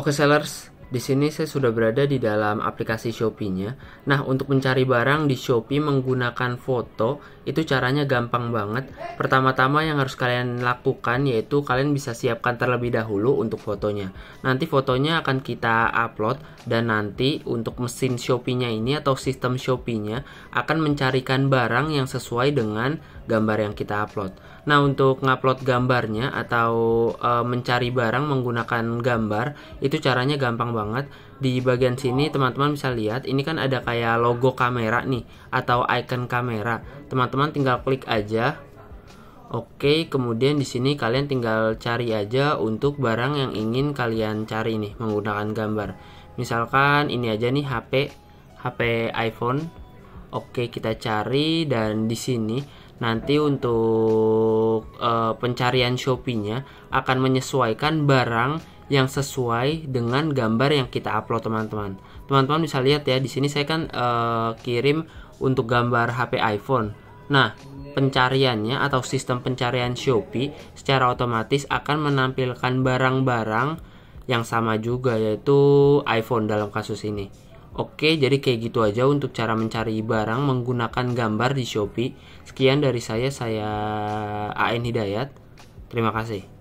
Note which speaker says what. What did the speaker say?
Speaker 1: Oke okay, sellers, di sini saya sudah berada di dalam aplikasi Shopee-nya. Nah, untuk mencari barang di Shopee menggunakan foto, itu caranya gampang banget. Pertama-tama yang harus kalian lakukan yaitu kalian bisa siapkan terlebih dahulu untuk fotonya. Nanti fotonya akan kita upload dan nanti untuk mesin Shopee-nya ini atau sistem Shopee-nya akan mencarikan barang yang sesuai dengan gambar yang kita upload. Nah, untuk ngupload gambarnya atau e, mencari barang menggunakan gambar, itu caranya gampang banget banget. Di bagian sini teman-teman bisa lihat ini kan ada kayak logo kamera nih atau icon kamera. Teman-teman tinggal klik aja. Oke, kemudian di sini kalian tinggal cari aja untuk barang yang ingin kalian cari nih menggunakan gambar. Misalkan ini aja nih HP, HP iPhone. Oke, kita cari dan di sini nanti untuk e, pencarian Shopee-nya akan menyesuaikan barang yang sesuai dengan gambar yang kita upload teman-teman. Teman-teman bisa lihat ya di sini saya kan uh, kirim untuk gambar HP iPhone. Nah, pencariannya atau sistem pencarian Shopee secara otomatis akan menampilkan barang-barang yang sama juga yaitu iPhone dalam kasus ini. Oke, jadi kayak gitu aja untuk cara mencari barang menggunakan gambar di Shopee. Sekian dari saya, saya AN Hidayat. Terima kasih.